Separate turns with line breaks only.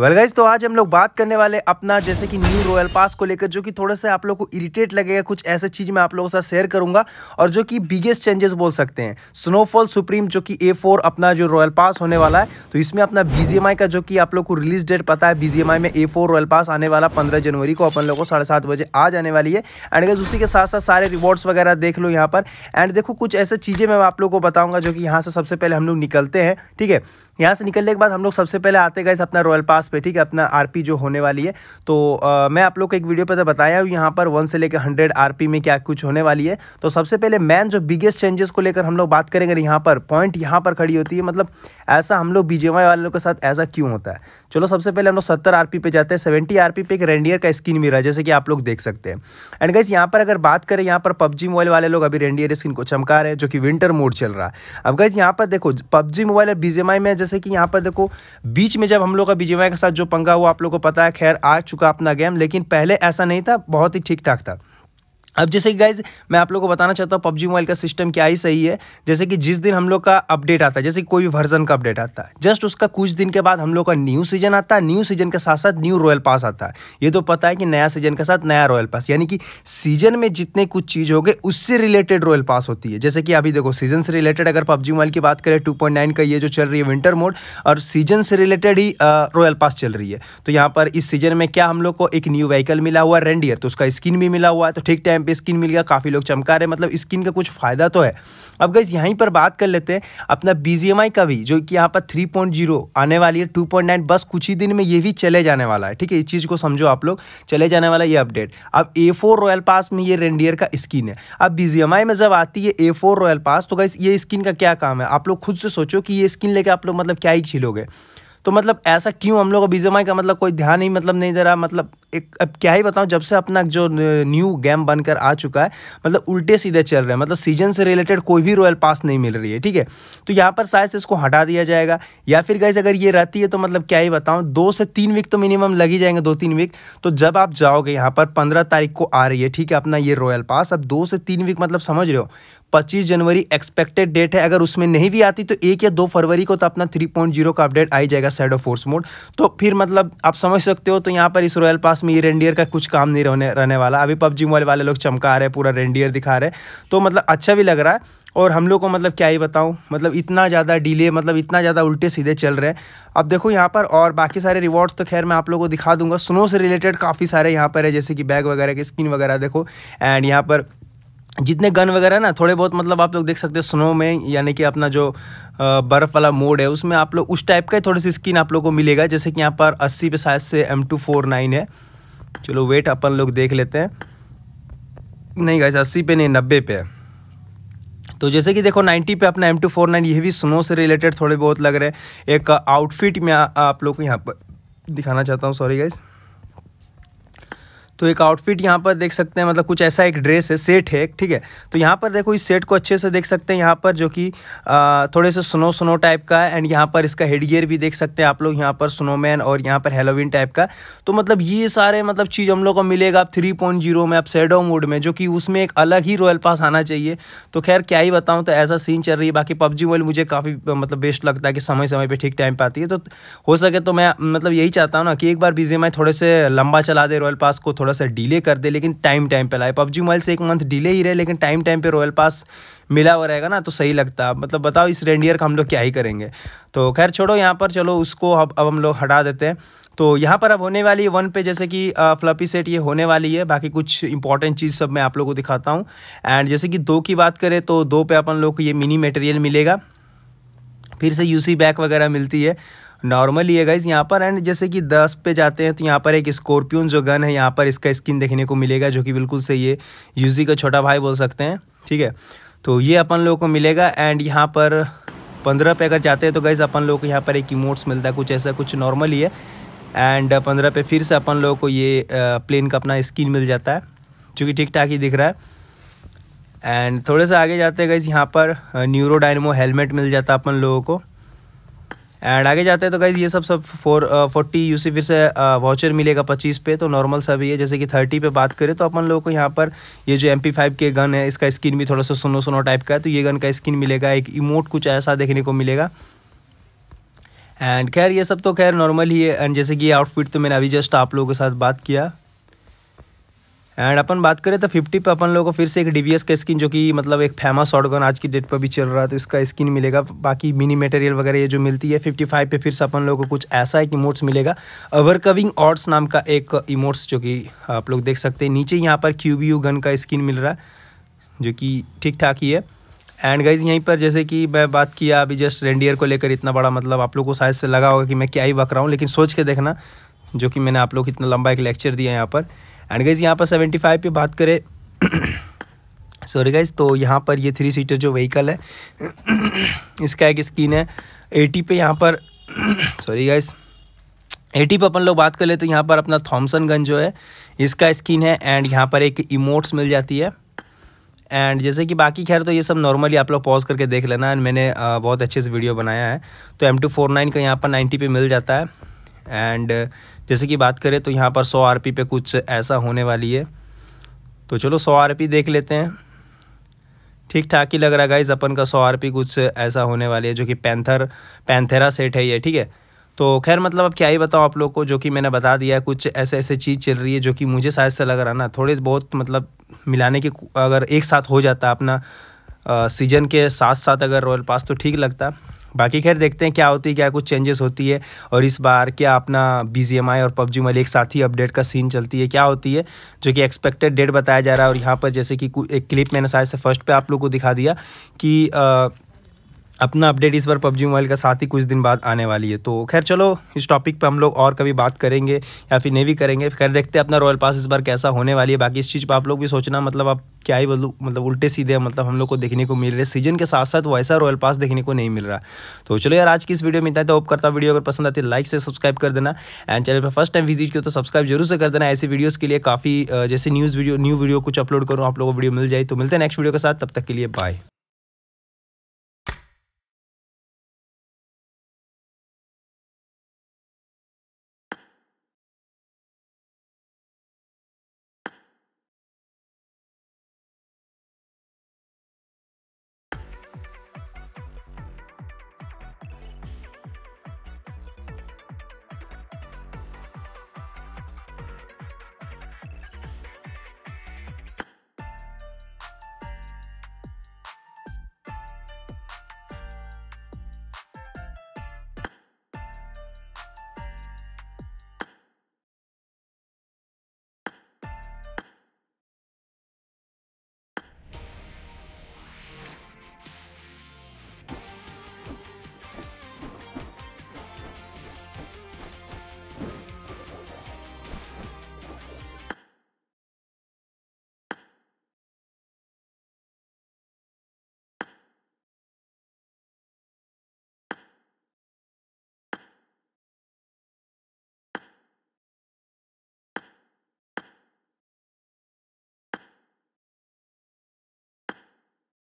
well guys तो आज हम लोग बात करने वाले अपना जैसे कि न्यू रॉयल पास को लेकर जो कि थोड़ा सा आप लोग को इरिटेट लगेगा कुछ ऐसे चीज़ मैं आप लोगों के साथ शेयर करूंगा और जो कि बिगेस्ट चेंजेस बोल सकते हैं स्नोफॉल सुप्रीम जो कि ए फोर अपना जो रॉयल पास होने वाला है तो इसमें अपना बी का जो कि आप लोग को रिलीज डेट पता है बी में ए फोर रॉयल पास आने वाला पंद्रह जनवरी को अपन लोग को साढ़े सात बजे आ जाने वाली है एंड गाइज उसी के साथ साथ सारे रिवॉर्ड्स वगैरह देख लो यहाँ पर एंड देखो कुछ ऐसे चीज़ें मैं आप लोग को बताऊंगा जो कि यहाँ से सबसे पहले हम लोग निकलते हैं ठीक है यहाँ से निकलने के बाद हम लोग सबसे पहले आते गए अपना रॉयल पास पे ठीक है अपना आरपी जो होने वाली है तो आ, मैं आप लोग को एक वीडियो तो पर बताया हूँ यहाँ पर वन से लेकर हंड्रेड आरपी में क्या कुछ होने वाली है तो सबसे पहले मैन जो बिगेस्ट चेंजेस को लेकर हम लोग बात करेंगे यहाँ पर पॉइंट यहाँ पर खड़ी होती है मतलब ऐसा हम लोग बीजेवाई वालों के साथ ऐसा क्यों होता है चलो सबसे पहले हम लोग सत्तर आर पे जाते हैं सेवेंटी आर पे एक रेंडियर का स्किन भी रहा जैसे कि आप लोग देख सकते हैं एंड गाइस यहाँ पर अगर बात करें यहाँ पर पबजी मोबाइल वाले लोग अभी रेंडियर स्किन को चमका रहे हैं जो कि विंटर मोड चल रहा है अब गाइस यहाँ पर देखो पबजी मोबाइल और बीजेमाई में जैसे जैसे कि यहाँ पर देखो बीच में जब हम लोग का बीजेवाई के साथ जो पंगा हुआ आप लोग को पता है खैर आ चुका अपना गेम लेकिन पहले ऐसा नहीं था बहुत ही ठीक ठाक था अब जैसे कि गाइज मैं आप लोगों को बताना चाहता हूँ पबजी मोबाइल का सिस्टम क्या ही सही है जैसे कि जिस दिन हम लोग का अपडेट आता है जैसे कोई भी वर्जन का अपडेट आता है जस्ट उसका कुछ दिन के बाद हम लोग का न्यू सीजन आता है न्यू सीजन के साथ साथ न्यू रॉयल पास आता है ये तो पता है कि नया सीजन के साथ नया रॉयल पास यानी कि सीजन में जितने कुछ चीज़ हो गए उससे रिलेटेड रॉयल पास होती है जैसे कि अभी देखो सीजन से रिलेटेड अगर पबजी मोबाइल की बात करें टू का ये जो चल रही है विंटर मोड और सीजन से रिलेटेड ही रॉयल पास चल रही है तो यहाँ पर इस सीजन में क्या हम लोग को एक न्यू व्हीकल मिला हुआ है रेंडियर तो उसका स्किन भी मिला हुआ है तो ठीक टाइम टाइम पे स्किन मिल गया काफ़ी लोग चमका रहे मतलब स्किन का कुछ फ़ायदा तो है अब गई यहीं पर बात कर लेते हैं अपना बी का भी जो कि यहाँ पर थ्री आने वाली है टू बस कुछ ही दिन में ये भी चले जाने वाला है ठीक है इस चीज़ को समझो आप लोग चले जाने वाला ये अपडेट अब ए रॉयल पास में ये रेंडियर का स्किन है अब बी में जब आती है ए रॉयल पास तो गई ये स्किन का क्या काम है आप लोग खुद से सोचो कि ये स्किन लेके आप लोग मतलब क्या ही छिलोगे तो मतलब ऐसा क्यों हम लोग अभी जमाई का मतलब कोई ध्यान ही मतलब नहीं दे रहा मतलब एक अब क्या ही बताऊं जब से अपना जो न्यू गेम बनकर आ चुका है मतलब उल्टे सीधे चल रहे हैं मतलब सीजन से रिलेटेड कोई भी रॉयल पास नहीं मिल रही है ठीक है तो यहाँ पर शायद से इसको हटा दिया जाएगा या फिर गैस अगर ये रहती है तो मतलब क्या ही बताऊँ दो से तीन वीक तो मिनिमम लग ही जाएंगे दो तीन वीक तो जब आप जाओगे यहाँ पर पंद्रह तारीख को आ रही है ठीक है अपना ये रॉयल पास अब दो से तीन वीक मतलब समझ रहे हो 25 जनवरी एक्सपेक्टेड डेट है अगर उसमें नहीं भी आती तो एक या दो फरवरी को तो अपना 3.0 का अपडेट आ ही जाएगा सैडो फोर्स मोड तो फिर मतलब आप समझ सकते हो तो यहाँ पर इस रॉयल पास में ये रेंडियर का कुछ काम नहीं रहने रहने वाला अभी पबजी मोबाइल वाले लोग चमका रहे हैं पूरा रेंडियर दिखा रहे तो मतलब अच्छा भी लग रहा है और हम लोग को मतलब क्या ही बताऊँ मतलब इतना ज़्यादा डिले मतलब इतना ज़्यादा उल्टे सीधे चल रहे हैं अब देखो यहाँ पर और बाकी सारे रिवॉर्ड्स तो खैर मैं आप लोगों को दिखा दूंगा स्नो से रिलेटेड काफ़ी सारे यहाँ पर है जैसे कि बैग वगैरह की स्किन वगैरह देखो एंड यहाँ पर जितने गन वगैरह ना थोड़े बहुत मतलब आप लोग देख सकते हैं स्नो में यानी कि अपना जो बर्फ़ वाला मोड है उसमें आप लोग उस टाइप का ही थोड़ी सी स्किन आप लोग को मिलेगा जैसे कि यहाँ पर अस्सी पे शायद से एम टू फोर नाइन है चलो वेट अपन लोग देख लेते हैं नहीं गाइस अस्सी पे नहीं नब्बे पे है तो जैसे कि देखो 90 पे अपना एम टू फोर नाइन ये भी स्नो से रिलेटेड थोड़े बहुत लग रहे हैं एक आउटफिट में आप लोग को यहाँ पर दिखाना चाहता हूँ सॉरी गाइज़ तो एक आउटफिट यहाँ पर देख सकते हैं मतलब कुछ ऐसा एक ड्रेस है सेट है ठीक है तो यहाँ पर देखो इस सेट को अच्छे से देख सकते हैं यहाँ पर जो कि थोड़े से स्नो स्नो टाइप का है एंड यहाँ पर इसका हेडगियर भी देख सकते हैं आप लोग यहाँ पर स्नोमैन और यहाँ पर हेलोविन टाइप का तो मतलब ये सारे मतलब चीज़ हम लोग को मिलेगा आप थ्री पॉइंट जीरो में आप सेडो मोड में जो कि उसमें एक अलग ही रॉयल पास आना चाहिए तो खैर क्या ही बताऊँ तो ऐसा सीन चल रही है बाकी पबजी मोबाइल मुझे काफ़ी मतलब बेस्ट लगता है कि समय समय पर ठीक टाइम पर आती है तो हो सके तो मैं मतलब यही चाहता हूँ ना कि एक बार बीजे थोड़े से लंबा चला दे रॉयल पास को थोड़ा थोड़ा सा डिले कर दे लेकिन टाइम टाइम पे लाए पबजी मोबाइल से एक मंथ डिले ही रहे लेकिन टाइम टाइम पे रॉयल पास मिला हुआ रहेगा ना तो सही लगता है मतलब बताओ इस रेंडियर का हम लोग क्या ही करेंगे तो खैर छोड़ो यहाँ पर चलो उसको अब अब हम लोग हटा देते हैं तो यहाँ पर अब होने वाली है वन पे जैसे कि फ्लपी सेट ये होने वाली है बाकी कुछ इंपॉर्टेंट चीज़ सब मैं आप लोगों को दिखाता हूँ एंड जैसे कि दो की बात करें तो दो पे अपन लोग को ये मिनी मटेरियल मिलेगा फिर से यूसी बैक वगैरह मिलती है नॉर्मल ही है गाइज़ यहाँ पर एंड जैसे कि दस पे जाते हैं तो यहाँ पर एक स्कॉर्पियन जो गन है यहाँ पर इसका स्किन देखने को मिलेगा जो कि बिल्कुल सही है यूजी का छोटा भाई बोल सकते हैं ठीक है तो ये अपन लोगों को मिलेगा एंड यहाँ पर पंद्रह पे अगर जाते हैं तो गाइज़ अपन लोग को यहाँ पर एक इमोट्स मिलता है कुछ ऐसा कुछ नॉर्मल ही है एंड पंद्रह पे फिर से अपन लोगों को ये प्लेन का अपना स्किन मिल जाता है जो कि ठीक ठाक ही दिख रहा है एंड थोड़े से आगे जाते हैं गाइज़ यहाँ पर न्यूरो डायनमो हेलमेट मिल जाता है अपन लोगों को एंड आगे जाते हैं तो गाइज़ ये सब सब फोर फोर्टी यू सी फिर से वाउचर uh, मिलेगा पच्चीस पे तो नॉर्मल सब ये जैसे कि थर्टी पे बात करें तो अपन लोगों को यहाँ पर ये जो एम पी फाइव के गन है इसका स्किन भी थोड़ा सा सुनो सुनो टाइप का है तो ये गन का स्किन मिलेगा एक इमोट कुछ ऐसा देखने को मिलेगा एंड खैर ये सब तो खैर नॉर्मल ही है एंड जैसे कि आउटफिट तो मैंने अभी जस्ट आप लोगों के साथ बात किया एंड अपन बात करें तो फिफ्टी पर अपन लोगों को फिर से एक डी का स्किन जो कि मतलब एक फेमस शॉटगन आज की डेट पर भी चल रहा है तो इसका स्किन मिलेगा बाकी मिनी मटेरियल वगैरह ये जो मिलती है फिफ्टी फाइव पे फिर से अपन लोगों को कुछ ऐसा एक इमोट्स मिलेगा ओवरकविंग ऑर्ड्स नाम का एक इमोट्स जो कि आप लोग देख सकते हैं नीचे यहाँ पर क्यू गन का स्किन मिल रहा है जो कि ठीक ठाक ही है एंड गाइज यहीं पर जैसे कि मैं बात किया अभी जस्ट रेंडियर को लेकर इतना बड़ा मतलब आप लोग को शायद से लगा होगा कि मैं क्या ही बक रहा हूँ लेकिन सोच के देखना जो कि मैंने आप लोग इतना लंबा एक लेक्चर दिया यहाँ पर एंड गाइज़ यहाँ पर सेवेंटी फाइव पे बात करें सॉरी गाइज़ तो यहाँ पर ये थ्री सीटर जो व्हीकल है इसका एक स्कीन है एटी पे यहाँ पर सॉरी गाइज़ एटी पर अपन लोग बात कर ले तो यहाँ पर अपना थॉमसन गन जो है इसका स्किन है एंड यहाँ पर एक इमोट्स मिल जाती है एंड जैसे कि बाकी खैर तो ये सब नॉर्मली आप लोग पॉज करके देख लेना एंड मैंने बहुत अच्छे से वीडियो बनाया है तो एम टू फोर नाइन का यहाँ पर नाइन्टी पे मिल जाता है एंड जैसे कि बात करें तो यहाँ पर सौ आर पे कुछ ऐसा होने वाली है तो चलो सौ आर देख लेते हैं ठीक ठाक ही लग रहा है गाइज अपन का सौ आर कुछ ऐसा होने वाली है जो कि पैंथर पैंथेरा सेट है ये ठीक है तो खैर मतलब अब क्या ही बताऊँ आप लोग को जो कि मैंने बता दिया कुछ ऐसे ऐसे चीज़ चल रही है जो कि मुझे शायद से लग रहा ना थोड़े बहुत मतलब मिलाने के अगर एक साथ हो जाता अपना सीजन के साथ साथ अगर रॉयल पास तो ठीक लगता बाकी खैर देखते हैं क्या होती है क्या कुछ चेंजेस होती है और इस बार क्या अपना बी जी एम आई और पबजी मोबाइल एक साथ ही अपडेट का सीन चलती है क्या होती है जो कि एक्सपेक्टेड डेट बताया जा रहा है और यहाँ पर जैसे कि एक क्लिप मैंने शायद से फर्स्ट पे आप लोग को दिखा दिया कि आ, अपना अपडेट इस बार पबजी मोबाइल का साथ ही कुछ दिन बाद आने वाली है तो खैर चलो इस टॉपिक पे हम लोग और कभी बात करेंगे या फिर नहीं भी करेंगे खैर देखते हैं अपना रॉयल पास इस बार कैसा होने वाली है बाकी इस चीज़ पर आप लोग भी सोचना मतलब आप क्या ही बोलूँ मतलब उल्टे सीधे मतलब हम लोग को देखने को मिल रहे सीजन के साथ साथ वैसा रॉयल पास देखने को नहीं मिल रहा तो चलो यार आज की इस वीडियो में इतना तो होप करता वीडियो अगर पसंद आती है लाइक से सब्सक्राइब कर देना एंड चैनल पर फर्स्ट टाइम विजिट किया तो सब्सक्राइब जरूर से कर देना ऐसी वीडियोज़ के लिए काफ़ी जैसे न्यूज़ वीडियो न्यू वीडियो कुछ अपलोड करूँ आप लोगों को वीडियो मिल जाए तो मिलते हैं नेक्स्ट वीडियो के साथ तब तक के लिए बाय